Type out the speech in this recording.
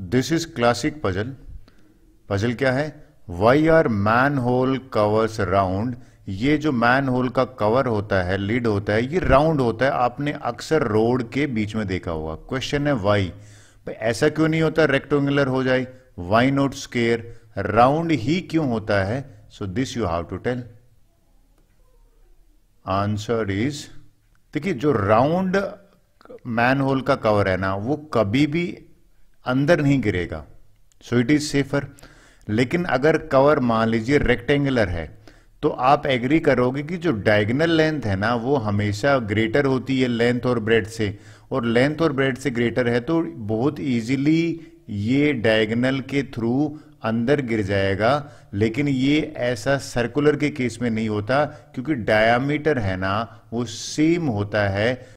this is classic puzzle puzzle क्या है why are manhole covers round ये जो मैन होल का कवर होता है लिड होता है ये राउंड होता है आपने अक्सर रोड के बीच में देखा होगा क्वेश्चन है वाई ऐसा क्यों नहीं होता रेक्टोंगुलर हो जाए वाई नोट स्केयर राउंड ही क्यों होता है so this you have to tell answer is देखिए जो राउंड मैन होल का कवर है ना वो कभी भी अंदर नहीं गिरेगा सो इट इज सेफर लेकिन अगर कवर मान लीजिए रेक्टेंगुलर है तो आप एग्री करोगे कि जो डायगनल लेंथ है ना वो हमेशा ग्रेटर होती है लेंथ और ब्रेड से और लेंथ और ब्रेड से ग्रेटर है तो बहुत इजीली ये डायगनल के थ्रू अंदर गिर जाएगा लेकिन ये ऐसा सर्कुलर के केस में नहीं होता क्योंकि डायामीटर है ना वो सेम होता है